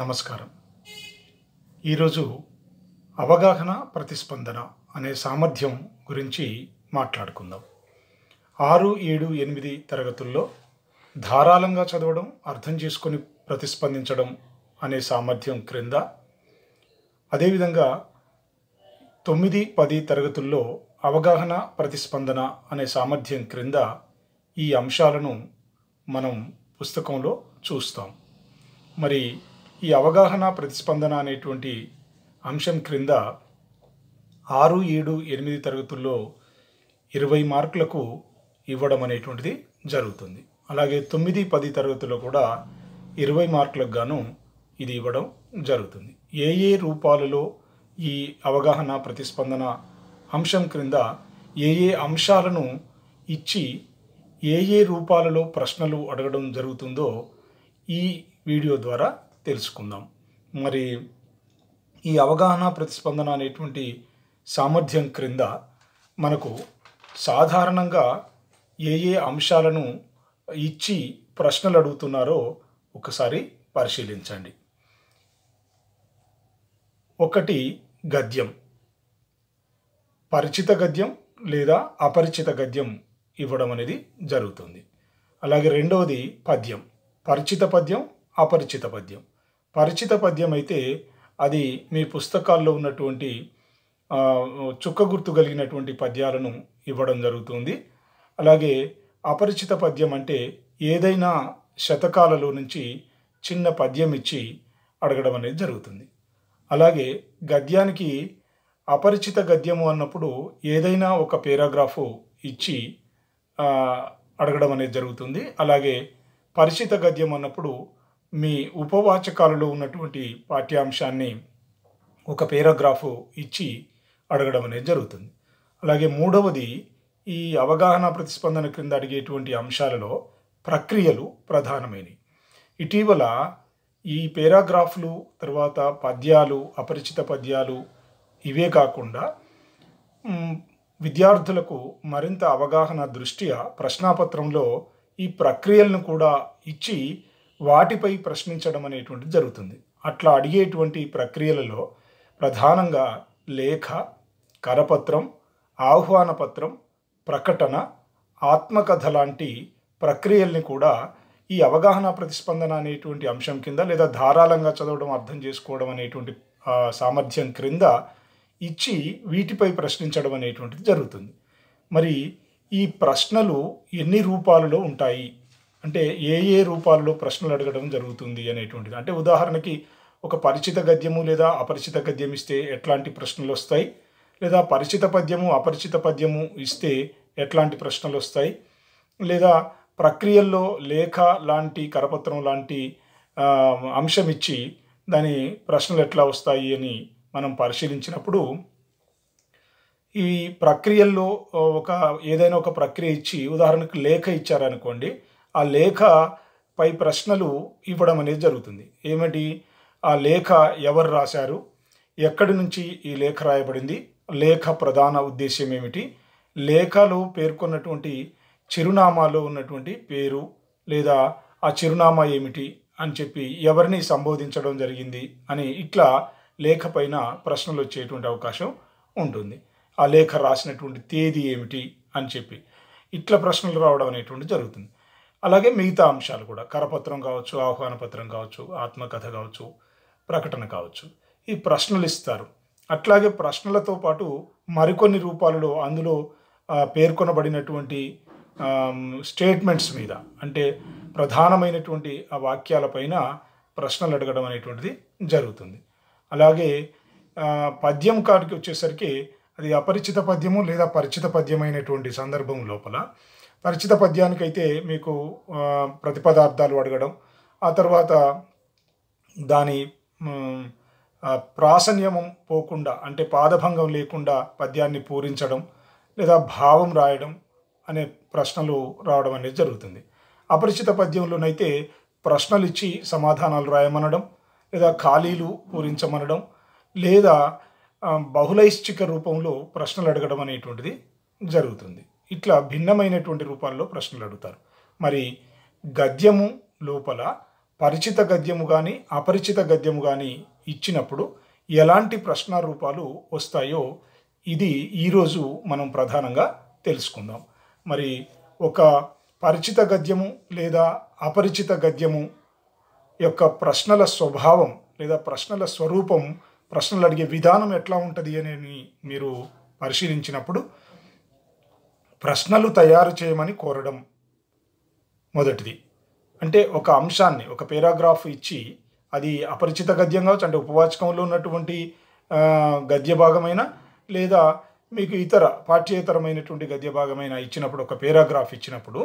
నమస్కారం ఈరోజు అవగాహన ప్రతిస్పందన అనే సామర్థ్యం గురించి మాట్లాడుకుందాం ఆరు ఏడు ఎనిమిది తరగతుల్లో ధారాళంగా చదవడం అర్థం చేసుకొని ప్రతిస్పందించడం అనే సామర్థ్యం క్రింద అదేవిధంగా తొమ్మిది పది తరగతుల్లో అవగాహన ప్రతిస్పందన అనే సామర్థ్యం క్రింద ఈ అంశాలను మనం పుస్తకంలో చూస్తాం మరి ఈ అవగాహన ప్రతిస్పందన అనేటువంటి అంశం క్రింద ఆరు ఏడు ఎనిమిది తరగతుల్లో ఇరవై మార్కులకు ఇవ్వడం అనేటువంటిది జరుగుతుంది అలాగే తొమ్మిది పది తరగతుల్లో కూడా ఇరవై మార్కులకు గాను ఇది ఇవ్వడం జరుగుతుంది ఏ ఏ రూపాలలో ఈ అవగాహన ప్రతిస్పందన అంశం క్రింద ఏ ఏ అంశాలను ఇచ్చి ఏ ఏ రూపాలలో ప్రశ్నలు అడగడం జరుగుతుందో ఈ వీడియో ద్వారా తెలుసుకుందాం మరి ఈ అవగాహన ప్రతిస్పందన అనేటువంటి సామర్థ్యం క్రింద మనకు సాధారణంగా ఏ ఏ అంశాలను ఇచ్చి ప్రశ్నలు అడుగుతున్నారో ఒకసారి పరిశీలించండి ఒకటి గద్యం పరిచిత గద్యం లేదా అపరిచిత గద్యం ఇవ్వడం అనేది జరుగుతుంది అలాగే రెండవది పద్యం పరిచిత పద్యం అపరిచిత పద్యం పరిచిత పద్యం అయితే అది మీ పుస్తకాల్లో ఉన్నటువంటి చుక్క గుర్తు కలిగినటువంటి పద్యాలను ఇవ్వడం జరుగుతుంది అలాగే అపరిచిత పద్యం అంటే ఏదైనా శతకాలలో నుంచి చిన్న పద్యం ఇచ్చి అడగడం అనేది జరుగుతుంది అలాగే గద్యానికి అపరిచిత గద్యము అన్నప్పుడు ఏదైనా ఒక పేరాగ్రాఫు ఇచ్చి అడగడం అనేది జరుగుతుంది అలాగే పరిచిత గద్యం అన్నప్పుడు మీ ఉపవాచకాలలో ఉన్నటువంటి పాఠ్యాంశాన్ని ఒక పేరాగ్రాఫ్ ఇచ్చి అడగడం అనేది జరుగుతుంది అలాగే మూడవది ఈ అవగాహన ప్రతిస్పందన క్రింద అడిగేటువంటి అంశాలలో ప్రక్రియలు ప్రధానమైనవి ఇటీవల ఈ పేరాగ్రాఫ్లు తర్వాత పద్యాలు అపరిచిత పద్యాలు ఇవే కాకుండా విద్యార్థులకు మరింత అవగాహన దృష్ట్యా ప్రశ్నాపత్రంలో ఈ ప్రక్రియలను కూడా ఇచ్చి వాటిపై ప్రశ్నించడం అనేటువంటిది జరుగుతుంది అట్లా అడిగేటువంటి ప్రక్రియలలో ప్రధానంగా లేఖ కరపత్రం ఆహ్వాన పత్రం ప్రకటన ఆత్మకథ లాంటి ప్రక్రియల్ని కూడా ఈ అవగాహన ప్రతిస్పందన అనేటువంటి అంశం కింద లేదా ధారాళంగా చదవడం అర్థం చేసుకోవడం అనేటువంటి సామర్థ్యం క్రింద ఇచ్చి వీటిపై ప్రశ్నించడం అనేటువంటిది జరుగుతుంది మరి ఈ ప్రశ్నలు ఎన్ని రూపాలలో ఉంటాయి అంటే ఏ ఏ రూపాల్లో ప్రశ్నలు అడగడం జరుగుతుంది అనేటువంటిది అంటే ఉదాహరణకి ఒక పరిచిత గద్యము లేదా అపరిచిత గద్యం ఇస్తే ఎట్లాంటి ప్రశ్నలు వస్తాయి లేదా పరిచిత పద్యము అపరిచిత పద్యము ఇస్తే ఎట్లాంటి ప్రశ్నలు వస్తాయి లేదా ప్రక్రియల్లో లేఖ లాంటి కరపత్రం లాంటి అంశం ఇచ్చి దాని ప్రశ్నలు ఎట్లా వస్తాయి అని మనం పరిశీలించినప్పుడు ఈ ప్రక్రియల్లో ఒక ఏదైనా ఒక ప్రక్రియ ఇచ్చి ఉదాహరణకు లేఖ ఇచ్చారనుకోండి ఆ లేఖ పై ప్రశ్నలు ఇవ్వడం అనేది జరుగుతుంది ఏమిటి ఆ లేఖ ఎవరు రాశారు ఎక్కడి నుంచి ఈ లేఖ రాయబడింది లేఖ ప్రధాన ఉద్దేశ్యం ఏమిటి లేఖలో పేర్కొన్నటువంటి చిరునామాలో ఉన్నటువంటి పేరు లేదా ఆ చిరునామా ఏమిటి అని చెప్పి ఎవరిని సంబోధించడం జరిగింది అని ఇట్లా లేఖ పైన ప్రశ్నలు వచ్చేటువంటి అవకాశం ఉంటుంది ఆ లేఖ రాసినటువంటి తేదీ ఏమిటి అని చెప్పి ఇట్లా ప్రశ్నలు రావడం అనేటువంటి జరుగుతుంది అలాగే మిగతా అంశాలు కూడా కరపత్రం కావచ్చు ఆహ్వాన పత్రం కావచ్చు ఆత్మకథ కావచ్చు ప్రకటన కావచ్చు ఈ ప్రశ్నలు ఇస్తారు అట్లాగే ప్రశ్నలతో పాటు మరికొన్ని రూపాలలో అందులో పేర్కొనబడినటువంటి స్టేట్మెంట్స్ మీద అంటే ప్రధానమైనటువంటి ఆ వాక్యాలపైన ప్రశ్నలు అడగడం అనేటువంటిది జరుగుతుంది అలాగే పద్యం కాడికి వచ్చేసరికి అది అపరిచిత పద్యము లేదా పరిచిత పద్యమైనటువంటి సందర్భం లోపల పరిచిత పద్యానికైతే మీకు ప్రతిపదార్థాలు అడగడం ఆ తర్వాత దాని ప్రాసన్యమం పోకుండా అంటే పాదభంగం లేకుండా పద్యాన్ని పూరించడం లేదా భావం రాయడం అనే ప్రశ్నలు రావడం అనేది జరుగుతుంది అపరిచిత పద్యంలోనైతే ప్రశ్నలు ఇచ్చి సమాధానాలు రాయమనడం లేదా ఖాళీలు పూరించమనడం లేదా బహుళైశ్చిక రూపంలో ప్రశ్నలు అడగడం అనేటువంటిది జరుగుతుంది ఇట్లా భిన్నమైనటువంటి రూపాల్లో ప్రశ్నలు అడుగుతారు మరి గద్యము లోపల పరిచిత గద్యము కానీ అపరిచిత గద్యము కానీ ఇచ్చినప్పుడు ఎలాంటి ప్రశ్న రూపాలు వస్తాయో ఇది ఈరోజు మనం ప్రధానంగా తెలుసుకుందాం మరి ఒక పరిచిత గద్యము లేదా అపరిచిత గద్యము యొక్క ప్రశ్నల స్వభావం లేదా ప్రశ్నల స్వరూపం ప్రశ్నలు అడిగే విధానం ఎట్లా ఉంటుంది అని మీరు పరిశీలించినప్పుడు ప్రశ్నలు తయారు చేయమని కోరడం మొదటిది అంటే ఒక అంశాన్ని ఒక పేరాగ్రాఫ్ ఇచ్చి అది అపరిచిత గద్యం కావచ్చు అంటే ఉపవాచకంలో ఉన్నటువంటి గద్య భాగమైన లేదా మీకు ఇతర పాఠ్యేతరమైనటువంటి గద్య భాగమైన ఇచ్చినప్పుడు ఒక పేరాగ్రాఫ్ ఇచ్చినప్పుడు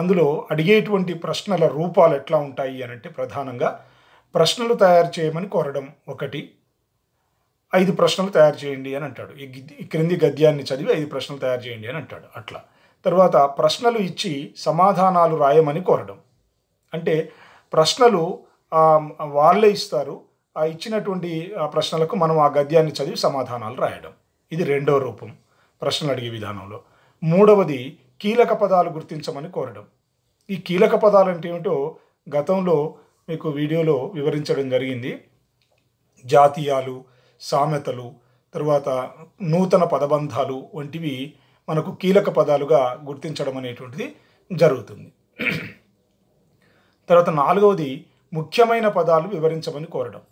అందులో అడిగేటువంటి ప్రశ్నల రూపాలు ఎట్లా ఉంటాయి అనంటే ప్రధానంగా ప్రశ్నలు తయారు చేయమని కోరడం ఒకటి ఐదు ప్రశ్నలు తయారు చేయండి అని అంటాడు ఈ క్రింది గద్యాన్ని చదివి ఐదు ప్రశ్నలు తయారు చేయండి అని అంటాడు అట్లా తర్వాత ప్రశ్నలు ఇచ్చి సమాధానాలు రాయమని కోరడం అంటే ప్రశ్నలు వాళ్ళే ఇస్తారు ఆ ఇచ్చినటువంటి ప్రశ్నలకు మనం ఆ గద్యాన్ని చదివి సమాధానాలు రాయడం ఇది రెండో రూపం ప్రశ్నలు అడిగే విధానంలో మూడవది కీలక పదాలు గుర్తించమని కోరడం ఈ కీలక పదాలు అంటే ఏమిటో గతంలో మీకు వీడియోలో వివరించడం జరిగింది జాతీయాలు సామెతలు తరువాత నూతన పదబంధాలు వంటివి మనకు కీలక పదాలుగా గుర్తించడం అనేటువంటిది జరుగుతుంది తర్వాత నాలుగవది ముఖ్యమైన పదాలు వివరించమని కోరడం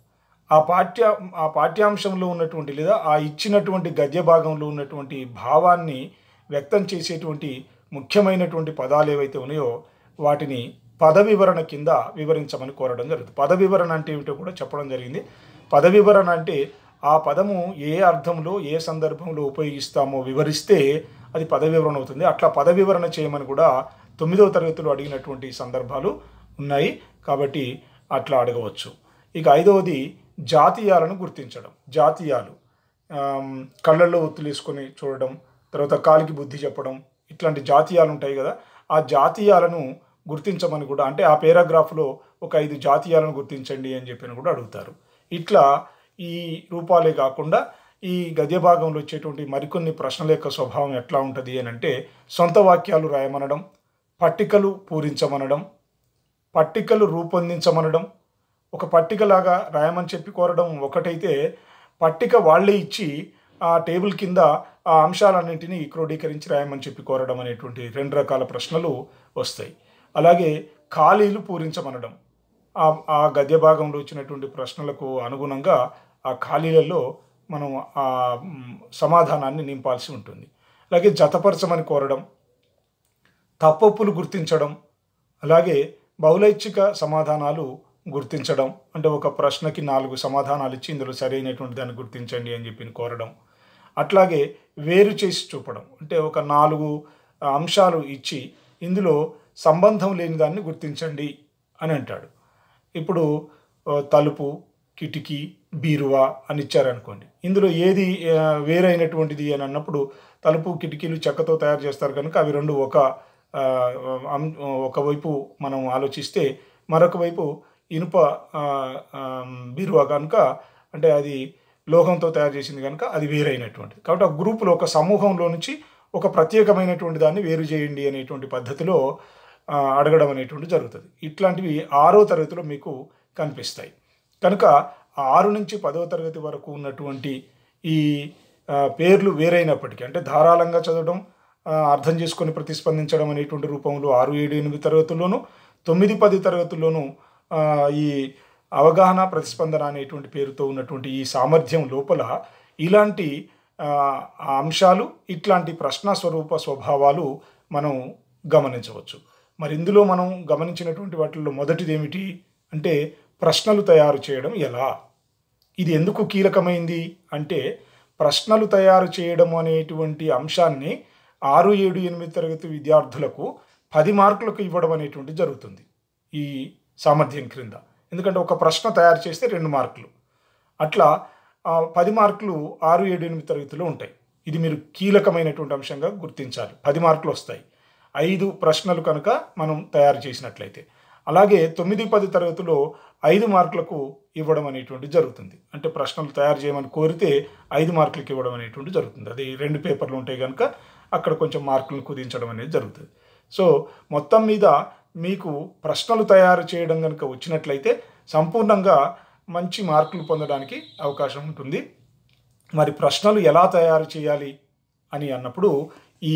ఆ పాఠ్య ఆ పాఠ్యాంశంలో ఉన్నటువంటి లేదా ఆ ఇచ్చినటువంటి గద్య భాగంలో ఉన్నటువంటి భావాన్ని వ్యక్తం చేసేటువంటి ముఖ్యమైనటువంటి పదాలు ఏవైతే ఉన్నాయో వాటిని పద వివరణ కింద వివరించమని కోరడం జరుగుతుంది పద వివరణ అంటే ఏమిటో కూడా చెప్పడం జరిగింది పద వివరణ అంటే ఆ పదము ఏ అర్థంలో ఏ సందర్భంలో ఉపయోగిస్తామో వివరిస్తే అది పద వివరణ అవుతుంది అట్లా పద వివరణ చేయమని కూడా తొమ్మిదవ తరగతిలో అడిగినటువంటి సందర్భాలు ఉన్నాయి కాబట్టి అట్లా అడగవచ్చు ఇక ఐదవది జాతీయాలను గుర్తించడం జాతీయాలు కళ్ళల్లో ఒత్తులేసుకొని చూడడం తర్వాత కాలికి బుద్ధి చెప్పడం ఇట్లాంటి జాతీయాలు ఉంటాయి కదా ఆ జాతీయాలను గుర్తించమని కూడా అంటే ఆ పేరాగ్రాఫ్లో ఒక ఐదు జాతీయాలను గుర్తించండి అని చెప్పిన కూడా అడుగుతారు ఇట్లా ఈ రూపాలే కాకుండా ఈ గద్య భాగంలో వచ్చేటువంటి మరికొన్ని ప్రశ్నల యొక్క స్వభావం ఎట్లా ఉంటుంది అని అంటే సొంత వాక్యాలు రాయమనడం పట్టికలు పూరించమనడం పట్టికలు రూపొందించమనడం ఒక పట్టికలాగా రాయమని చెప్పి కోరడం ఒకటైతే పట్టిక వాళ్ళే ఇచ్చి ఆ టేబుల్ కింద ఆ అంశాలన్నింటినీ క్రోడీకరించి రాయమని చెప్పి కోరడం అనేటువంటి రెండు రకాల ప్రశ్నలు వస్తాయి అలాగే ఖాళీలు పూరించమనడం ఆ గద్య భాగంలో వచ్చినటువంటి ప్రశ్నలకు అనుగుణంగా ఆ ఖాళీలలో మనం ఆ సమాధానాన్ని నింపాల్సి ఉంటుంది అలాగే జతపరచమని కోరడం తప్పప్పులు గుర్తించడం అలాగే బహులైచ్ఛిక సమాధానాలు గుర్తించడం అంటే ఒక ప్రశ్నకి నాలుగు సమాధానాలు ఇచ్చి ఇందులో సరైనటువంటి దాన్ని గుర్తించండి అని చెప్పి కోరడం అట్లాగే వేరు చేసి చూపడం అంటే ఒక నాలుగు అంశాలు ఇచ్చి ఇందులో సంబంధం లేని దాన్ని గుర్తించండి అని అంటాడు ఇప్పుడు తలుపు కిటికీ బీరువా అని ఇచ్చారనుకోండి ఇందులో ఏది వేరైనటువంటిది అని అన్నప్పుడు తలుపు కిటికీలు చెక్కతో తయారు చేస్తారు కనుక అవి రెండు ఒక ఒకవైపు మనం ఆలోచిస్తే మరొక వైపు ఇనుప బీరువా కనుక అంటే అది లోహంతో తయారు చేసింది కనుక అది వేరైనటువంటిది కాబట్టి ఆ గ్రూపులో ఒక సమూహంలో నుంచి ఒక ప్రత్యేకమైనటువంటి దాన్ని వేరు చేయండి అనేటువంటి పద్ధతిలో అడగడం అనేటువంటి జరుగుతుంది ఇట్లాంటివి ఆరో తరగతిలో మీకు కనిపిస్తాయి కనుక ఆరు నుంచి పదో తరగతి వరకు ఉన్నటువంటి ఈ పేర్లు వేరైనప్పటికీ అంటే ధారాళంగా చదవడం అర్థం చేసుకొని ప్రతిస్పందించడం అనేటువంటి రూపంలో ఆరు ఏడు ఎనిమిది తరగతుల్లోనూ తొమ్మిది పది తరగతుల్లోనూ ఈ అవగాహన ప్రతిస్పందన అనేటువంటి పేరుతో ఉన్నటువంటి ఈ సామర్థ్యం లోపల ఇలాంటి అంశాలు ఇట్లాంటి ప్రశ్న స్వరూప స్వభావాలు మనం గమనించవచ్చు మరి ఇందులో మనం గమనించినటువంటి వాటిల్లో మొదటిది ఏమిటి అంటే ప్రశ్నలు తయారు చేయడం ఎలా ఇది ఎందుకు కీలకమైంది అంటే ప్రశ్నలు తయారు చేయడం అనేటువంటి అంశాన్ని ఆరు ఏడు ఎనిమిది తరగతి విద్యార్థులకు పది మార్కులకు ఇవ్వడం అనేటువంటి జరుగుతుంది ఈ సామర్థ్యం క్రింద ఎందుకంటే ఒక ప్రశ్న తయారు చేస్తే రెండు మార్కులు అట్లా పది మార్కులు ఆరు ఏడు ఎనిమిది తరగతిలో ఉంటాయి ఇది మీరు కీలకమైనటువంటి అంశంగా గుర్తించాలి పది మార్కులు వస్తాయి ఐదు ప్రశ్నలు కనుక మనం తయారు చేసినట్లయితే అలాగే తొమ్మిది పది తరగతిలో ఐదు మార్కులకు ఇవ్వడం అనేటువంటి జరుగుతుంది అంటే ప్రశ్నలు తయారు చేయమని కోరితే ఐదు మార్కులకు ఇవ్వడం అనేటువంటి జరుగుతుంది అది రెండు పేపర్లు ఉంటాయి కనుక అక్కడ కొంచెం మార్కులను కుదించడం అనేది జరుగుతుంది సో మొత్తం మీద మీకు ప్రశ్నలు తయారు చేయడం కనుక వచ్చినట్లయితే సంపూర్ణంగా మంచి మార్కులు పొందడానికి అవకాశం ఉంటుంది మరి ప్రశ్నలు ఎలా తయారు చేయాలి అని అన్నప్పుడు ఈ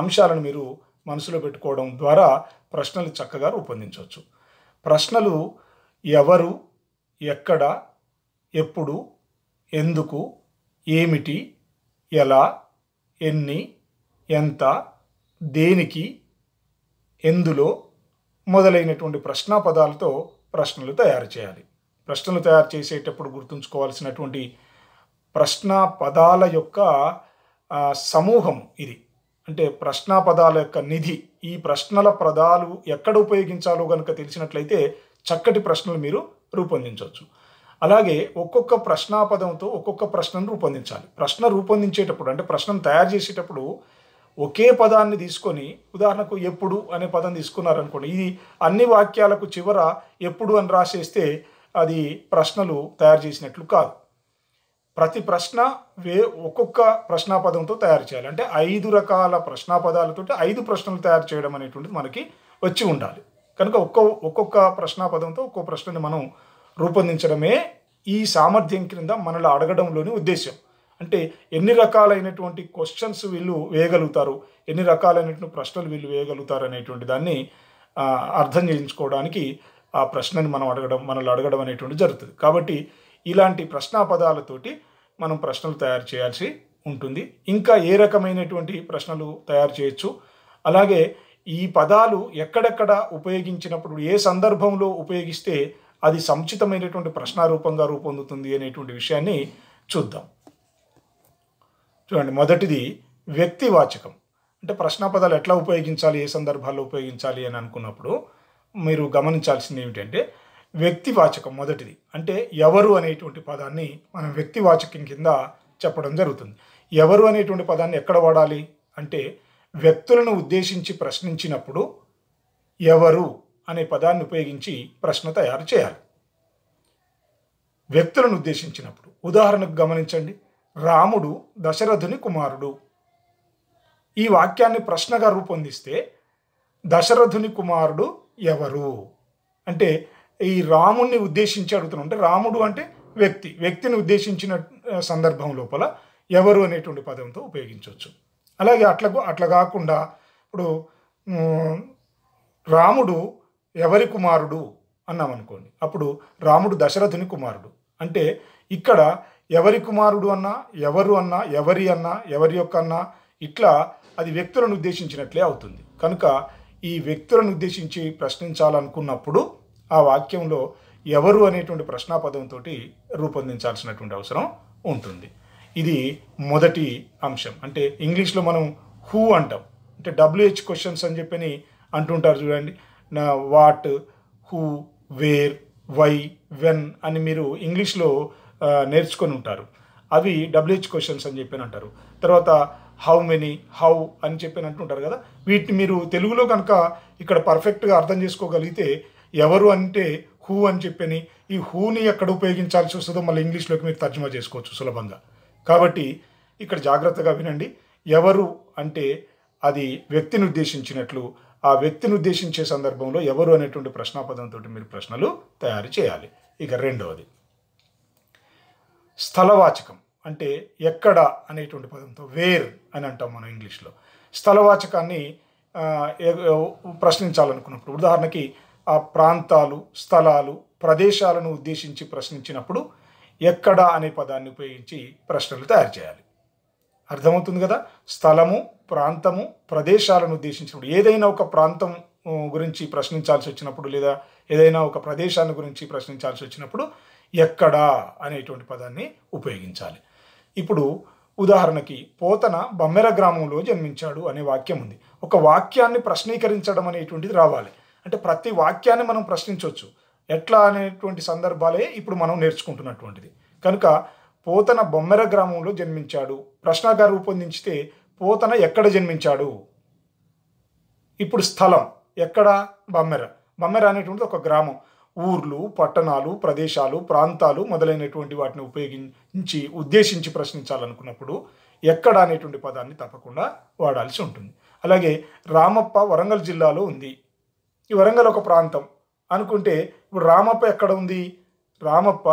అంశాలను మీరు మనసులో పెట్టుకోవడం ద్వారా ప్రశ్నలు చక్కగా రూపొందించవచ్చు ప్రశ్నలు ఎవరు ఎక్కడ ఎప్పుడు ఎందుకు ఏమిటి ఎలా ఎన్ని ఎంత దేనికి ఎందులో మొదలైనటువంటి ప్రశ్నా పదాలతో ప్రశ్నలు తయారు చేయాలి ప్రశ్నలు తయారు చేసేటప్పుడు గుర్తుంచుకోవాల్సినటువంటి ప్రశ్నా పదాల యొక్క సమూహం ఇది అంటే ప్రశ్నా పదాల యొక్క నిధి ఈ ప్రశ్నల పదాలు ఎక్కడ ఉపయోగించాలో కనుక తెలిసినట్లయితే చక్కటి ప్రశ్నలు మీరు రూపొందించవచ్చు అలాగే ఒక్కొక్క ప్రశ్నా పదంతో ఒక్కొక్క ప్రశ్నను రూపొందించాలి ప్రశ్న రూపొందించేటప్పుడు అంటే ప్రశ్నను తయారు చేసేటప్పుడు ఒకే పదాన్ని తీసుకొని ఉదాహరణకు ఎప్పుడు అనే పదం తీసుకున్నారనుకోండి ఇది అన్ని వాక్యాలకు చివర ఎప్పుడు అని రాసేస్తే అది ప్రశ్నలు తయారు చేసినట్లు కాదు ప్రతి ప్రశ్న వే ఒక్కొక్క ప్రశ్నాపదంతో తయారు చేయాలి అంటే ఐదు రకాల ప్రశ్నాపదాలతో ఐదు ప్రశ్నలు తయారు చేయడం అనేటువంటిది మనకి వచ్చి ఉండాలి కనుక ఒక్కో ఒక్కొక్క ప్రశ్నాపదంతో ఒక్కో ప్రశ్నని మనం రూపొందించడమే ఈ సామర్థ్యం క్రింద మనల్ని అడగడంలోని ఉద్దేశం అంటే ఎన్ని రకాలైనటువంటి క్వశ్చన్స్ వీళ్ళు వేయగలుగుతారు ఎన్ని రకాలైనటువంటి ప్రశ్నలు వీళ్ళు వేయగలుగుతారు అనేటువంటి దాన్ని అర్థం చేయించుకోవడానికి ఆ ప్రశ్నని మనం అడగడం మనల్ని అడగడం అనేటువంటి జరుగుతుంది కాబట్టి ఇలాంటి ప్రశ్నాపదాలతోటి మనం ప్రశ్నలు తయారు చేయాల్సి ఉంటుంది ఇంకా ఏ రకమైనటువంటి ప్రశ్నలు తయారు చేయొచ్చు అలాగే ఈ పదాలు ఎక్కడెక్కడ ఉపయోగించినప్పుడు ఏ సందర్భంలో ఉపయోగిస్తే అది సముచితమైనటువంటి ప్రశ్నారూపంగా రూపొందుతుంది అనేటువంటి విషయాన్ని చూద్దాం చూడండి మొదటిది వ్యక్తివాచకం అంటే ప్రశ్న పదాలు ఎట్లా ఉపయోగించాలి ఏ సందర్భాల్లో ఉపయోగించాలి అని అనుకున్నప్పుడు మీరు గమనించాల్సింది ఏమిటంటే వ్యక్తివాచకం మొదటిది అంటే ఎవరు అనేటువంటి పదాన్ని మనం వ్యక్తివాచకం కింద చెప్పడం జరుగుతుంది ఎవరు అనేటువంటి పదాన్ని ఎక్కడ వాడాలి అంటే వ్యక్తులను ఉద్దేశించి ప్రశ్నించినప్పుడు ఎవరు అనే పదాన్ని ఉపయోగించి ప్రశ్న తయారు చేయాలి వ్యక్తులను ఉద్దేశించినప్పుడు ఉదాహరణకు గమనించండి రాముడు దశరథుని కుమారుడు ఈ వాక్యాన్ని ప్రశ్నగా రూపొందిస్తే దశరథుని కుమారుడు ఎవరు అంటే ఈ రాముణ్ణి ఉద్దేశించి అడుగుతున్నా అంటే రాముడు అంటే వ్యక్తి వ్యక్తిని ఉద్దేశించిన సందర్భం లోపల ఎవరు అనేటువంటి పదంతో ఉపయోగించవచ్చు అలాగే అట్లా అట్లా కాకుండా ఇప్పుడు రాముడు ఎవరి కుమారుడు అన్నాం అనుకోండి అప్పుడు రాముడు దశరథుని కుమారుడు అంటే ఇక్కడ ఎవరి కుమారుడు అన్నా ఎవరు అన్నా ఎవరి అన్నా ఎవరి యొక్క అన్నా ఇట్లా అది వ్యక్తులను ఉద్దేశించినట్లే అవుతుంది కనుక ఈ వ్యక్తులను ఉద్దేశించి ప్రశ్నించాలనుకున్నప్పుడు ఆ వాక్యంలో ఎవరు అనేటువంటి ప్రశ్నాపదంతో రూపొందించాల్సినటువంటి అవసరం ఉంటుంది ఇది మొదటి అంశం అంటే ఇంగ్లీష్లో మనం హూ అంటాం అంటే డబ్ల్యూహెచ్ క్వశ్చన్స్ అని చెప్పని అంటుంటారు చూడండి నా what who where why when అని మీరు ఇంగ్లీష్లో నేర్చుకొని ఉంటారు అవి డబ్ల్యూహెచ్ క్వశ్చన్స్ అని చెప్పి అంటారు తర్వాత హౌ మెనీ హౌ అని చెప్పి అంటుంటారు కదా వీటిని మీరు తెలుగులో కనుక ఇక్కడ పర్ఫెక్ట్గా అర్థం చేసుకోగలిగితే ఎవరు అంటే హూ అని చెప్పని ఈ హూని ఎక్కడ ఉపయోగించాల్సి వస్తుందో మళ్ళీ ఇంగ్లీష్లోకి మీరు తర్జుమా చేసుకోవచ్చు సులభంగా కాబట్టి ఇక్కడ జాగ్రత్తగా వినండి ఎవరు అంటే అది వ్యక్తిని ఉద్దేశించినట్లు ఆ వ్యక్తిని ఉద్దేశించే సందర్భంలో ఎవరు అనేటువంటి ప్రశ్నాపదంతో మీరు ప్రశ్నలు తయారు చేయాలి ఇక రెండవది స్థలవాచకం అంటే ఎక్కడ అనేటువంటి పదంతో వేర్ అని అంటాం మనం ఇంగ్లీష్లో స్థలవాచకాన్ని ప్రశ్నించాలనుకున్నప్పుడు ఉదాహరణకి ఆ ప్రాంతాలు స్థలాలు ప్రదేశాలను ఉద్దేశించి ప్రశ్నించినప్పుడు ఎక్కడ అనే పదాన్ని ఉపయోగించి ప్రశ్నలు తయారు చేయాలి అర్థమవుతుంది కదా స్థలము ప్రాంతము ప్రదేశాలను ఉద్దేశించినప్పుడు ఏదైనా ఒక ప్రాంతం గురించి ప్రశ్నించాల్సి వచ్చినప్పుడు లేదా ఏదైనా ఒక ప్రదేశాన్ని గురించి ప్రశ్నించాల్సి వచ్చినప్పుడు ఎక్కడ అనేటువంటి పదాన్ని ఉపయోగించాలి ఇప్పుడు ఉదాహరణకి పోతన బమ్మెర గ్రామంలో జన్మించాడు అనే వాక్యం ఉంది ఒక వాక్యాన్ని ప్రశ్నీకరించడం అనేటువంటిది రావాలి అంటే ప్రతి వాక్యాన్ని మనం ప్రశ్నించవచ్చు ఎట్లా అనేటువంటి సందర్భాలే ఇప్పుడు మనం నేర్చుకుంటున్నటువంటిది కనుక పోతన బొమ్మెర గ్రామంలో జన్మించాడు ప్రశ్నగా రూపొందించితే పోతన ఎక్కడ జన్మించాడు ఇప్పుడు స్థలం ఎక్కడ బొమ్మెర బొమ్మెర అనేటువంటిది ఒక గ్రామం ఊర్లు పట్టణాలు ప్రదేశాలు ప్రాంతాలు మొదలైనటువంటి వాటిని ఉపయోగించి ఉద్దేశించి ప్రశ్నించాలనుకున్నప్పుడు ఎక్కడ అనేటువంటి పదాన్ని తప్పకుండా వాడాల్సి ఉంటుంది అలాగే రామప్ప వరంగల్ జిల్లాలో ఉంది ఈ వరంగల్ ఒక ప్రాంతం అనుకుంటే ఇప్పుడు రామప్ప ఎక్కడ ఉంది రామప్ప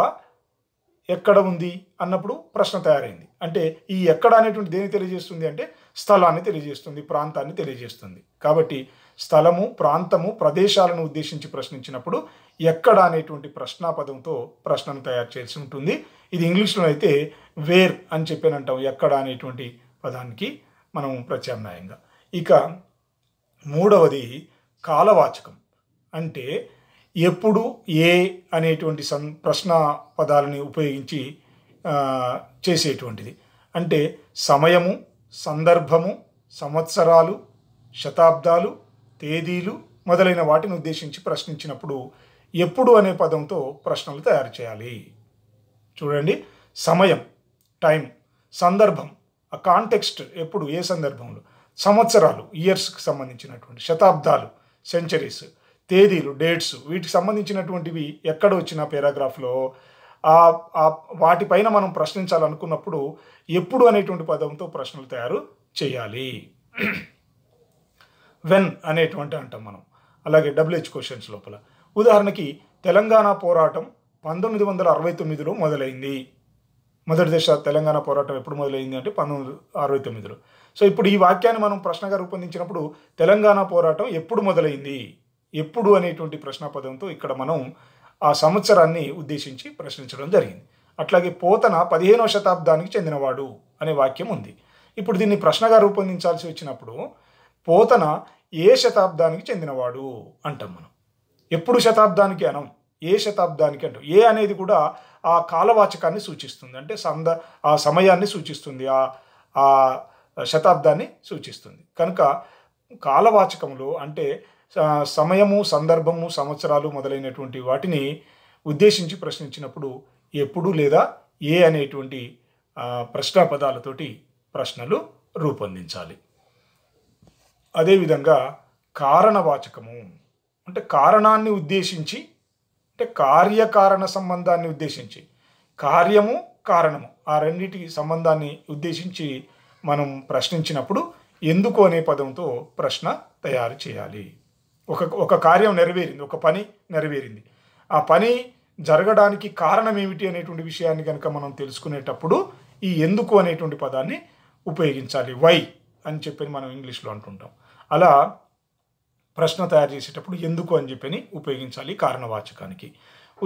ఎక్కడ ఉంది అన్నప్పుడు ప్రశ్న తయారైంది అంటే ఈ ఎక్కడ అనేటువంటి దేని తెలియజేస్తుంది అంటే స్థలాన్ని తెలియజేస్తుంది ప్రాంతాన్ని తెలియజేస్తుంది కాబట్టి స్థలము ప్రాంతము ప్రదేశాలను ఉద్దేశించి ప్రశ్నించినప్పుడు ఎక్కడ అనేటువంటి ప్రశ్నాపదంతో ప్రశ్నను తయారు చేసి ఉంటుంది ఇది ఇంగ్లీష్లో అయితే వేర్ అని అంటాం ఎక్కడ అనేటువంటి పదానికి మనం ప్రత్యామ్నాయంగా ఇక మూడవది కాలవాచకం అంటే ఎప్పుడు ఏ అనేటువంటి సం ప్రశ్న పదాలని ఉపయోగించి చేసేటువంటిది అంటే సమయము సందర్భము సంవత్సరాలు శతాబ్దాలు తేదీలు మొదలైన వాటిని ఉద్దేశించి ప్రశ్నించినప్పుడు ఎప్పుడు అనే పదంతో ప్రశ్నలు తయారు చేయాలి చూడండి సమయం టైం సందర్భం ఆ కాంటెక్స్ట్ ఎప్పుడు ఏ సందర్భంలో సంవత్సరాలు ఇయర్స్కి సంబంధించినటువంటి శతాబ్దాలు సెంచరీస్ తేదీలు డేట్స్ వీటికి సంబంధించినటువంటివి ఎక్కడ వచ్చిన పేరాగ్రాఫ్లో వాటిపైన మనం ప్రశ్నించాలనుకున్నప్పుడు ఎప్పుడు అనేటువంటి పదంతో ప్రశ్నలు తయారు చేయాలి వెన్ అనేటువంటి అంటాం మనం అలాగే డబ్ల్యూహెచ్ క్వశ్చన్స్ లోపల ఉదాహరణకి తెలంగాణ పోరాటం పంతొమ్మిది వందల అరవై తొమ్మిదిలో మొదలైంది మొదటి దశ తెలంగాణ పోరాటం ఎప్పుడు మొదలైంది అంటే పంతొమ్మిది అరవై తొమ్మిదిలో సో ఇప్పుడు ఈ వాక్యాన్ని మనం ప్రశ్నగా రూపొందించినప్పుడు తెలంగాణ పోరాటం ఎప్పుడు మొదలైంది ఎప్పుడు అనేటువంటి ప్రశ్న పదంతో ఇక్కడ మనం ఆ సంవత్సరాన్ని ఉద్దేశించి ప్రశ్నించడం జరిగింది అట్లాగే పోతన పదిహేనవ శతాబ్దానికి చెందినవాడు అనే వాక్యం ఉంది ఇప్పుడు దీన్ని ప్రశ్నగా రూపొందించాల్సి వచ్చినప్పుడు పోతన ఏ శతాబ్దానికి చెందినవాడు అంటాం మనం ఎప్పుడు శతాబ్దానికి అనం ఏ శతాబ్దానికి అంటాం ఏ అనేది కూడా ఆ కాలవాచకాన్ని సూచిస్తుంది అంటే సంద ఆ సమయాన్ని సూచిస్తుంది ఆ శతాబ్దాన్ని సూచిస్తుంది కనుక కాలవాచకంలో అంటే సమయము సందర్భము సంవత్సరాలు మొదలైనటువంటి వాటిని ఉద్దేశించి ప్రశ్నించినప్పుడు ఎప్పుడు లేదా ఏ అనేటువంటి ప్రశ్నా పదాలతోటి ప్రశ్నలు రూపొందించాలి అదేవిధంగా కారణవాచకము అంటే కారణాన్ని ఉద్దేశించి అంటే కార్యకారణ సంబంధాన్ని ఉద్దేశించి కార్యము కారణము ఆ రెండింటి సంబంధాన్ని ఉద్దేశించి మనం ప్రశ్నించినప్పుడు ఎందుకు అనే పదంతో ప్రశ్న తయారు చేయాలి ఒక ఒక కార్యం నెరవేరింది ఒక పని నెరవేరింది ఆ పని జరగడానికి కారణం ఏమిటి అనేటువంటి విషయాన్ని కనుక మనం తెలుసుకునేటప్పుడు ఈ ఎందుకు అనేటువంటి పదాన్ని ఉపయోగించాలి వై అని చెప్పని మనం ఇంగ్లీష్లో అంటుంటాం అలా ప్రశ్న తయారు చేసేటప్పుడు ఎందుకు అని చెప్పని ఉపయోగించాలి కారణవాచకానికి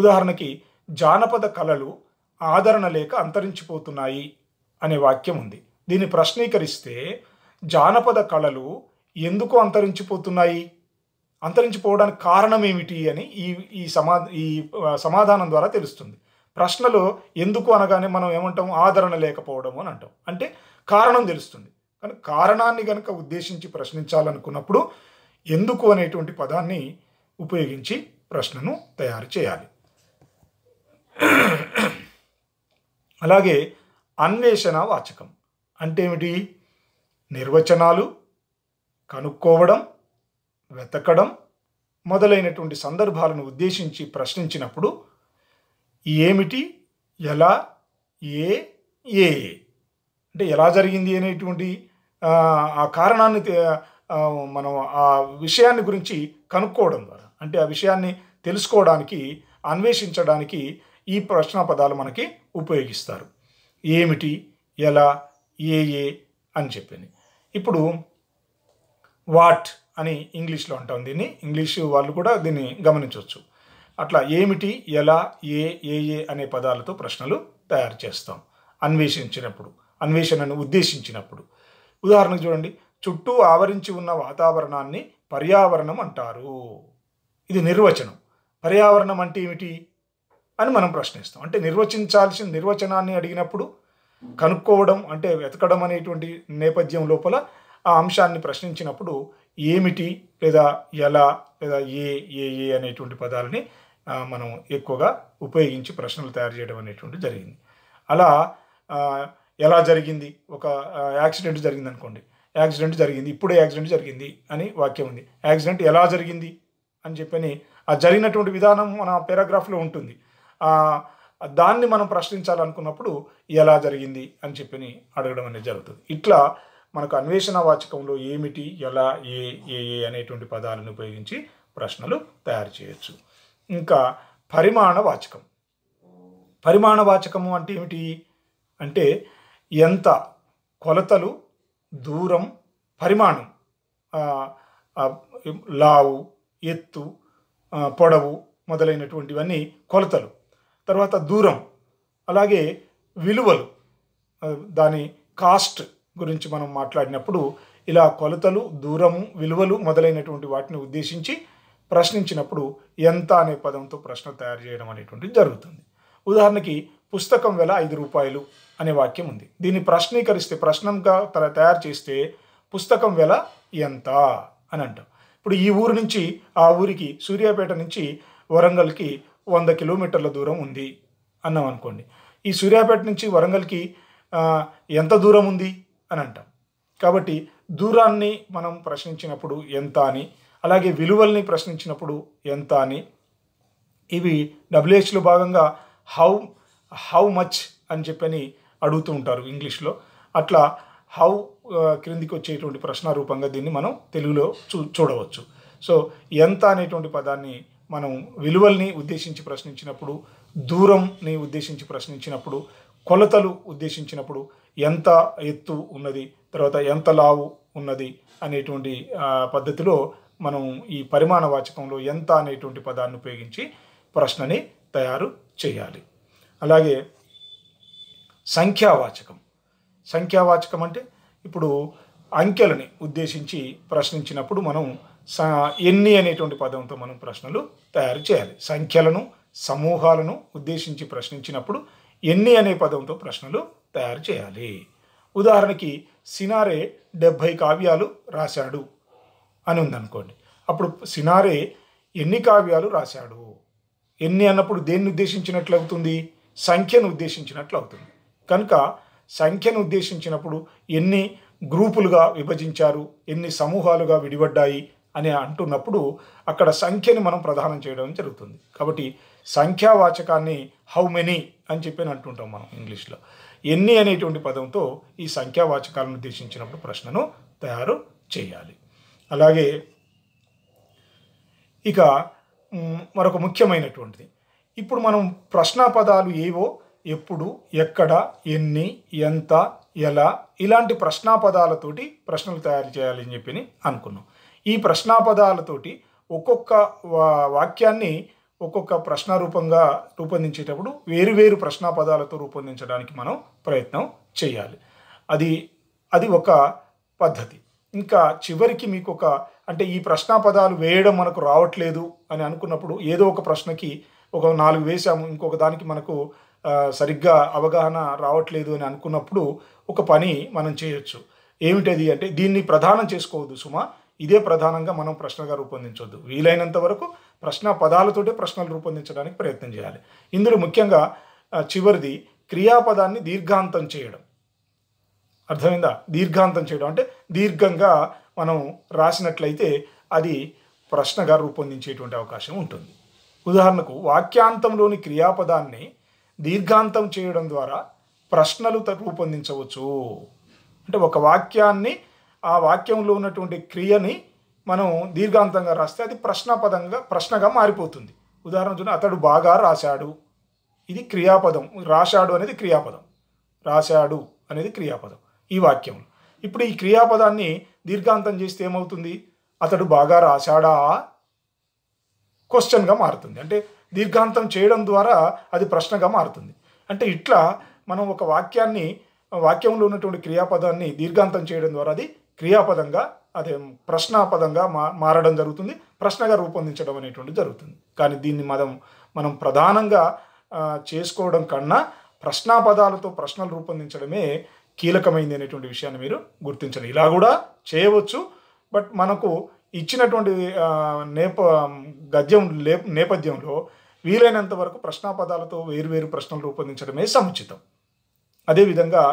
ఉదాహరణకి జానపద కళలు ఆదరణ లేక అంతరించిపోతున్నాయి అనే వాక్యం ఉంది దీన్ని ప్రశ్నీకరిస్తే జానపద కళలు ఎందుకు అంతరించిపోతున్నాయి అంతరించిపోవడానికి కారణం ఏమిటి అని ఈ ఈ సమా ఈ సమాధానం ద్వారా తెలుస్తుంది ప్రశ్నలో ఎందుకు అనగానే మనం ఏమంటాం ఆదరణ లేకపోవడము అని అంటాం అంటే కారణం తెలుస్తుంది కానీ కారణాన్ని కనుక ఉద్దేశించి ప్రశ్నించాలనుకున్నప్పుడు ఎందుకు అనేటువంటి పదాన్ని ఉపయోగించి ప్రశ్నను తయారు చేయాలి అలాగే అన్వేషణ వాచకం అంటే ఏమిటి నిర్వచనాలు కనుక్కోవడం వెతకడం మొదలైనటువంటి సందర్భాలను ఉద్దేశించి ప్రశ్నించినప్పుడు ఏమిటి ఎలా ఏ ఏ అంటే ఎలా జరిగింది అనేటువంటి ఆ కారణాన్ని మనం ఆ విషయాన్ని గురించి కనుక్కోవడం ద్వారా అంటే ఆ విషయాన్ని తెలుసుకోవడానికి అన్వేషించడానికి ఈ ప్రశ్న పదాలు మనకి ఉపయోగిస్తారు ఏమిటి ఎలా ఏఏ అని చెప్పింది ఇప్పుడు వాట్ అని ఇంగ్లీష్లో అంటాం దీన్ని ఇంగ్లీష్ వాళ్ళు కూడా దీన్ని గమనించవచ్చు అట్లా ఏమిటి ఎలా ఏ ఏ ఏ అనే పదాలతో ప్రశ్నలు తయారు చేస్తాం అన్వేషించినప్పుడు అన్వేషణను ఉద్దేశించినప్పుడు ఉదాహరణకు చూడండి చుట్టూ ఆవరించి ఉన్న వాతావరణాన్ని పర్యావరణం అంటారు ఇది నిర్వచనం పర్యావరణం అంటే ఏమిటి అని మనం ప్రశ్నిస్తాం అంటే నిర్వచించాల్సిన నిర్వచనాన్ని అడిగినప్పుడు కనుక్కోవడం అంటే వెతకడం అనేటువంటి నేపథ్యం లోపల ఆ అంశాన్ని ప్రశ్నించినప్పుడు ఏమిటి లేదా ఎలా లేదా ఏ ఏ ఏ అనేటువంటి పదాలని మనం ఎక్కువగా ఉపయోగించి ప్రశ్నలు తయారు చేయడం అనేటువంటి జరిగింది అలా ఎలా జరిగింది ఒక యాక్సిడెంట్ జరిగింది అనుకోండి యాక్సిడెంట్ జరిగింది ఇప్పుడే యాక్సిడెంట్ జరిగింది అని వాక్యం ఉంది యాక్సిడెంట్ ఎలా జరిగింది అని చెప్పని ఆ జరిగినటువంటి విధానం మన పారాగ్రాఫ్లో ఉంటుంది దాన్ని మనం ప్రశ్నించాలనుకున్నప్పుడు ఎలా జరిగింది అని చెప్పి అడగడం అనేది జరుగుతుంది ఇట్లా మనకు అన్వేషణ వాచకంలో ఏమిటి ఎలా ఏ ఏ ఏ అనేటువంటి పదాలను ఉపయోగించి ప్రశ్నలు తయారు చేయొచ్చు ఇంకా పరిమాణ వాచకం పరిమాణ వాచకము అంటే ఏమిటి అంటే ఎంత కొలతలు దూరం పరిమాణం లావు ఎత్తు పొడవు మొదలైనటువంటివన్నీ కొలతలు తర్వాత దూరం అలాగే విలువలు దాని కాస్ట్ గురించి మనం మాట్లాడినప్పుడు ఇలా కొలతలు దూరము విలువలు మొదలైనటువంటి వాటిని ఉద్దేశించి ప్రశ్నించినప్పుడు ఎంత అనే పదంతో ప్రశ్న తయారు చేయడం అనేటువంటిది జరుగుతుంది ఉదాహరణకి పుస్తకం వెల ఐదు రూపాయలు అనే వాక్యం ఉంది దీన్ని ప్రశ్నీకరిస్తే ప్రశ్నంగా తయారు చేస్తే పుస్తకం వెల ఎంత అని అంటాం ఇప్పుడు ఈ ఊరు నుంచి ఆ ఊరికి సూర్యాపేట నుంచి వరంగల్కి వంద కిలోమీటర్ల దూరం ఉంది అన్నాం అనుకోండి ఈ సూర్యాపేట నుంచి వరంగల్కి ఎంత దూరం ఉంది అని అంటాం కాబట్టి దూరాన్ని మనం ప్రశ్నించినప్పుడు ఎంత అని అలాగే విలువల్ని ప్రశ్నించినప్పుడు ఎంత అని ఇవి డబ్ల్యూహెచ్లో భాగంగా హౌ హౌ మచ్ అని చెప్పని అడుగుతూ ఉంటారు ఇంగ్లీష్లో అట్లా హౌ క్రిందికి వచ్చేటువంటి ప్రశ్న రూపంగా దీన్ని మనం తెలుగులో చూ చూడవచ్చు సో ఎంత అనేటువంటి పదాన్ని మనం విలువల్ని ఉద్దేశించి ప్రశ్నించినప్పుడు దూరంని ఉద్దేశించి ప్రశ్నించినప్పుడు కొలతలు ఉద్దేశించినప్పుడు ఎంత ఎత్తు ఉన్నది తర్వాత ఎంత లావు ఉన్నది అనేటువంటి పద్ధతిలో మనం ఈ పరిమాణ వాచకంలో ఎంత అనేటువంటి పదాన్ని ఉపయోగించి ప్రశ్నని తయారు చేయాలి అలాగే సంఖ్యావాచకం సంఖ్యావాచకం అంటే ఇప్పుడు అంకెలని ఉద్దేశించి ప్రశ్నించినప్పుడు మనం ఎన్ని అనేటువంటి పదంతో మనం ప్రశ్నలు తయారు చేయాలి సంఖ్యలను సమూహాలను ఉద్దేశించి ప్రశ్నించినప్పుడు ఎన్ని అనే పదంతో ప్రశ్నలు తయారు చేయాలి ఉదాహరణకి సినారే డెబ్భై కావ్యాలు రాశాడు అని ఉందనుకోండి అప్పుడు సినారే ఎన్ని కావ్యాలు రాశాడు ఎన్ని అన్నప్పుడు దేన్ని ఉద్దేశించినట్లు అవుతుంది సంఖ్యను ఉద్దేశించినట్లు అవుతుంది కనుక సంఖ్యను ఉద్దేశించినప్పుడు ఎన్ని గ్రూపులుగా విభజించారు ఎన్ని సమూహాలుగా విడిపడ్డాయి అని అంటున్నప్పుడు అక్కడ సంఖ్యని మనం ప్రధానం చేయడం జరుగుతుంది కాబట్టి సంఖ్యావాచకాన్ని హౌ మెనీ అని చెప్పి అని అంటుంటాం మనం ఇంగ్లీష్లో ఎన్ని అనేటువంటి పదంతో ఈ సంఖ్యావాచకాలను ఉద్దేశించినప్పుడు ప్రశ్నను తయారు చేయాలి అలాగే ఇక మరొక ముఖ్యమైనటువంటిది ఇప్పుడు మనం ప్రశ్నా పదాలు ఏవో ఎప్పుడు ఎక్కడ ఎన్ని ఎంత ఎలా ఇలాంటి ప్రశ్నా పదాలతోటి ప్రశ్నలు తయారు చేయాలని చెప్పి అనుకున్నాం ఈ ప్రశ్నాపదాలతోటి ఒక్కొక్క వాక్యాన్ని ఒక్కొక్క ప్రశ్న రూపంగా రూపొందించేటప్పుడు వేరు ప్రశ్నా పదాలతో రూపొందించడానికి మనం ప్రయత్నం చేయాలి అది అది ఒక పద్ధతి ఇంకా చివరికి మీకు ఒక అంటే ఈ ప్రశ్నా పదాలు వేయడం మనకు రావట్లేదు అని అనుకున్నప్పుడు ఏదో ఒక ప్రశ్నకి ఒక నాలుగు వేసాము ఇంకొక దానికి మనకు సరిగ్గా అవగాహన రావట్లేదు అని అనుకున్నప్పుడు ఒక పని మనం చేయొచ్చు ఏమిటది అంటే దీన్ని ప్రధానం చేసుకోవద్దు సుమా ఇదే ప్రధానంగా మనం ప్రశ్నగా రూపొందించవద్దు వీలైనంత వరకు ప్రశ్న పదాలతోటే ప్రశ్నలు రూపొందించడానికి ప్రయత్నం చేయాలి ఇందులో ముఖ్యంగా చివరిది క్రియాపదాన్ని దీర్ఘాంతం చేయడం అర్థమైందా దీర్ఘాంతం చేయడం అంటే దీర్ఘంగా మనం రాసినట్లయితే అది ప్రశ్నగా రూపొందించేటువంటి అవకాశం ఉంటుంది ఉదాహరణకు వాక్యాంతంలోని క్రియాపదాన్ని దీర్ఘాంతం చేయడం ద్వారా ప్రశ్నలు రూపొందించవచ్చు అంటే ఒక వాక్యాన్ని ఆ వాక్యంలో ఉన్నటువంటి క్రియని మనం దీర్ఘాంతంగా రాస్తే అది ప్రశ్నపదంగా ప్రశ్నగా మారిపోతుంది ఉదాహరణ చూడండి అతడు బాగా రాశాడు ఇది క్రియాపదం రాశాడు అనేది క్రియాపదం రాశాడు అనేది క్రియాపదం ఈ వాక్యంలో ఇప్పుడు ఈ క్రియాపదాన్ని దీర్ఘాంతం చేస్తే ఏమవుతుంది అతడు బాగా రాశాడా క్వశ్చన్గా మారుతుంది అంటే దీర్ఘాంతం చేయడం ద్వారా అది ప్రశ్నగా మారుతుంది అంటే ఇట్లా మనం ఒక వాక్యాన్ని వాక్యంలో ఉన్నటువంటి క్రియాపదాన్ని దీర్ఘాంతం చేయడం ద్వారా అది క్రియాపదంగా అదే ప్రశ్నాపదంగా మా మారడం జరుగుతుంది ప్రశ్నగా రూపొందించడం అనేటువంటి జరుగుతుంది కానీ దీన్ని మనం మనం ప్రధానంగా చేసుకోవడం కన్నా ప్రశ్నాపదాలతో ప్రశ్నలు రూపొందించడమే కీలకమైంది అనేటువంటి విషయాన్ని మీరు గుర్తించండి ఇలా కూడా చేయవచ్చు బట్ మనకు ఇచ్చినటువంటి నేప గద్యం లే నేపథ్యంలో వీలైనంత వరకు ప్రశ్నాపదాలతో వేరువేరు ప్రశ్నలు రూపొందించడమే సముచితం అదేవిధంగా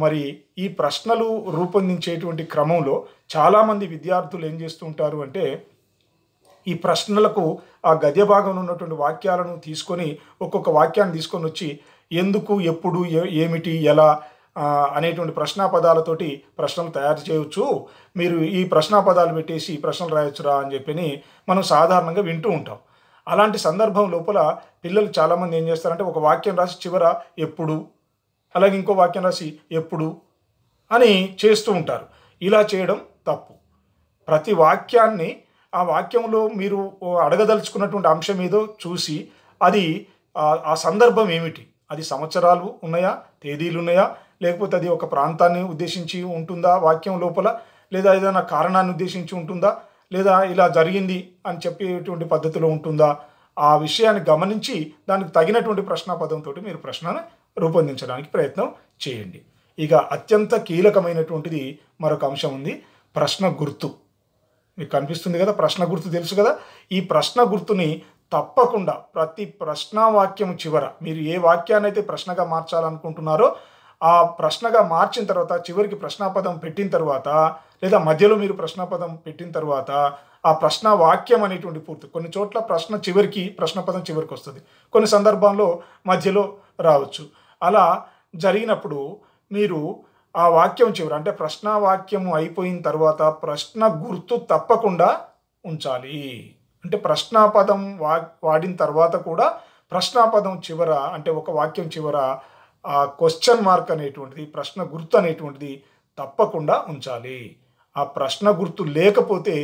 మరి ఈ ప్రశ్నలు రూపొందించేటువంటి క్రమంలో చాలామంది విద్యార్థులు ఏం చేస్తూ ఉంటారు అంటే ఈ ప్రశ్నలకు ఆ గద్య భాగంలో ఉన్నటువంటి వాక్యాలను తీసుకొని ఒక్కొక్క వాక్యాన్ని తీసుకొని వచ్చి ఎందుకు ఎప్పుడు ఏమిటి ఎలా అనేటువంటి ప్రశ్నా పదాలతోటి ప్రశ్నలు తయారు చేయవచ్చు మీరు ఈ ప్రశ్నా పదాలు పెట్టేసి ప్రశ్నలు రాయొచ్చురా అని చెప్పి మనం సాధారణంగా వింటూ ఉంటాం అలాంటి సందర్భం లోపల పిల్లలు చాలామంది ఏం చేస్తారంటే ఒక వాక్యం రాసి చివర ఎప్పుడు అలాగే ఇంకో వాక్యం రాసి ఎప్పుడు అని చేస్తూ ఉంటారు ఇలా చేయడం తప్పు ప్రతి వాక్యాన్ని ఆ వాక్యంలో మీరు అడగదలుచుకున్నటువంటి అంశం ఏదో చూసి అది ఆ సందర్భం ఏమిటి అది సంవత్సరాలు ఉన్నాయా తేదీలు ఉన్నాయా లేకపోతే అది ఒక ప్రాంతాన్ని ఉద్దేశించి ఉంటుందా వాక్యం లోపల లేదా ఏదైనా కారణాన్ని ఉద్దేశించి ఉంటుందా లేదా ఇలా జరిగింది అని చెప్పేటువంటి పద్ధతిలో ఉంటుందా ఆ విషయాన్ని గమనించి దానికి తగినటువంటి ప్రశ్న పదంతో మీరు ప్రశ్నను రూపొందించడానికి ప్రయత్నం చేయండి ఇక అత్యంత కీలకమైనటువంటిది మరొక అంశం ఉంది ప్రశ్న గుర్తు మీకు కనిపిస్తుంది కదా ప్రశ్న గుర్తు తెలుసు కదా ఈ ప్రశ్న గుర్తుని తప్పకుండా ప్రతి ప్రశ్న వాక్యం చివర మీరు ఏ వాక్యాన్ని అయితే ప్రశ్నగా మార్చాలనుకుంటున్నారో ఆ ప్రశ్నగా మార్చిన తర్వాత చివరికి ప్రశ్నాపదం పెట్టిన తర్వాత లేదా మధ్యలో మీరు ప్రశ్నాపదం పెట్టిన తర్వాత ఆ ప్రశ్న వాక్యం అనేటువంటి పూర్తి కొన్ని చోట్ల ప్రశ్న చివరికి ప్రశ్నపదం చివరికి వస్తుంది కొన్ని సందర్భాల్లో మధ్యలో రావచ్చు అలా జరిగినప్పుడు మీరు ఆ వాక్యం చివర అంటే ప్రశ్న వాక్యము అయిపోయిన తర్వాత ప్రశ్న గుర్తు తప్పకుండా ఉంచాలి అంటే ప్రశ్నాపదం వా వాడిన తర్వాత కూడా ప్రశ్నాపదం చివర అంటే ఒక వాక్యం చివర ఆ క్వశ్చన్ మార్క్ అనేటువంటిది ప్రశ్న గుర్తు అనేటువంటిది తప్పకుండా ఉంచాలి ఆ ప్రశ్న గుర్తు లేకపోతే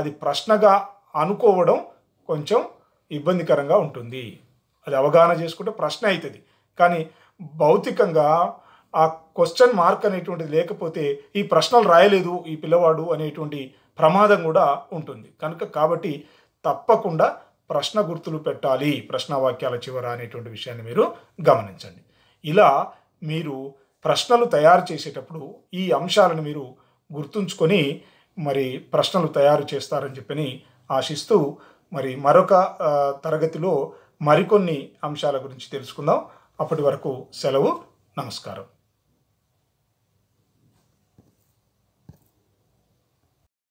అది ప్రశ్నగా అనుకోవడం కొంచెం ఇబ్బందికరంగా ఉంటుంది అది అవగాహన చేసుకుంటే ప్రశ్న అవుతుంది కానీ భౌతికంగా ఆ క్వశ్చన్ మార్క్ అనేటువంటిది లేకపోతే ఈ ప్రశ్నలు రాయలేదు ఈ పిల్లవాడు అనేటువంటి ప్రమాదం కూడా ఉంటుంది కనుక కాబట్టి తప్పకుండా ప్రశ్న గుర్తులు పెట్టాలి ప్రశ్నవాక్యాల చివర అనేటువంటి విషయాన్ని మీరు గమనించండి ఇలా మీరు ప్రశ్నలు తయారు చేసేటప్పుడు ఈ అంశాలను మీరు గుర్తుంచుకొని మరి ప్రశ్నలు తయారు చేస్తారని చెప్పని ఆశిస్తూ మరి మరొక తరగతిలో మరికొన్ని అంశాల గురించి తెలుసుకుందాం అప్పటి వరకు సెలవు నమస్కారం